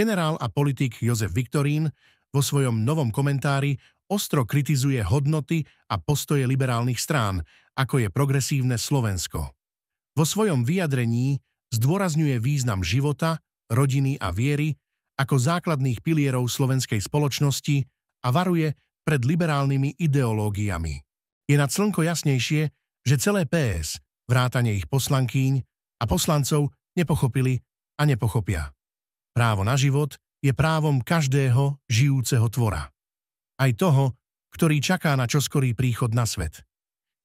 Generál a politik Jozef Viktorín vo svojom novom komentári ostro kritizuje hodnoty a postoje liberálnych strán, ako je progresívne Slovensko. Vo svojom vyjadrení zdôrazňuje význam života, rodiny a viery ako základných pilierov slovenskej spoločnosti a varuje pred liberálnymi ideológiami. Je nad slnko jasnejšie, že celé PS, vrátane ich poslankyň a poslancov, nepochopili a nepochopia. Právo na život je právom každého žijúceho tvora. Aj toho, ktorý čaká na čoskorý príchod na svet.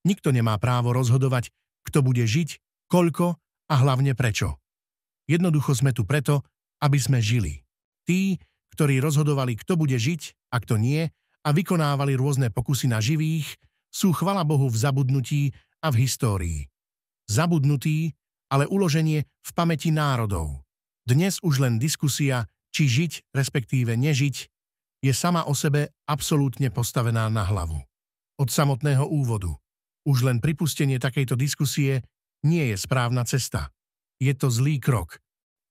Nikto nemá právo rozhodovať, kto bude žiť, koľko a hlavne prečo. Jednoducho sme tu preto, aby sme žili. Tí, ktorí rozhodovali, kto bude žiť a kto nie, a vykonávali rôzne pokusy na živých, sú chvala Bohu v zabudnutí a v histórii. Zabudnutí, ale uloženie v pamäti národov. Dnes už len diskusia, či žiť, respektíve nežiť, je sama o sebe absolútne postavená na hlavu. Od samotného úvodu. Už len pripustenie takejto diskusie nie je správna cesta. Je to zlý krok.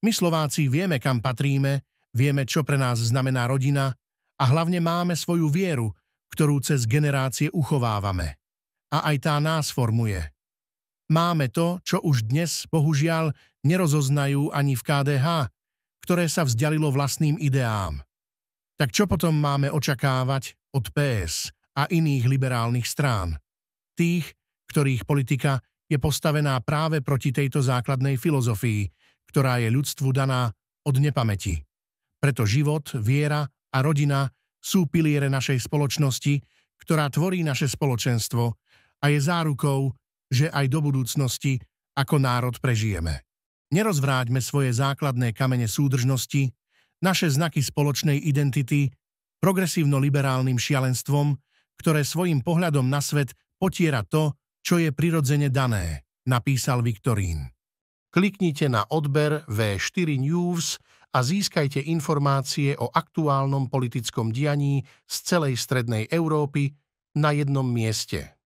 My Slováci vieme, kam patríme, vieme, čo pre nás znamená rodina a hlavne máme svoju vieru, ktorú cez generácie uchovávame. A aj tá nás formuje máme to, čo už dnes, bohužiaľ, nerozoznajú ani v KDH, ktoré sa vzdialilo vlastným ideám. Tak čo potom máme očakávať od PS a iných liberálnych strán? Tých, ktorých politika je postavená práve proti tejto základnej filozofii, ktorá je ľudstvu daná od nepamäti. Preto život, viera a rodina sú piliere našej spoločnosti, ktorá tvorí naše spoločenstvo a je zárukou, že aj do budúcnosti ako národ prežijeme. Nerozvráťme svoje základné kamene súdržnosti, naše znaky spoločnej identity, progresívno-liberálnym šialenstvom, ktoré svojim pohľadom na svet potiera to, čo je prirodzene dané, napísal Viktorín. Kliknite na odber V4 News a získajte informácie o aktuálnom politickom dianí z celej strednej Európy na jednom mieste.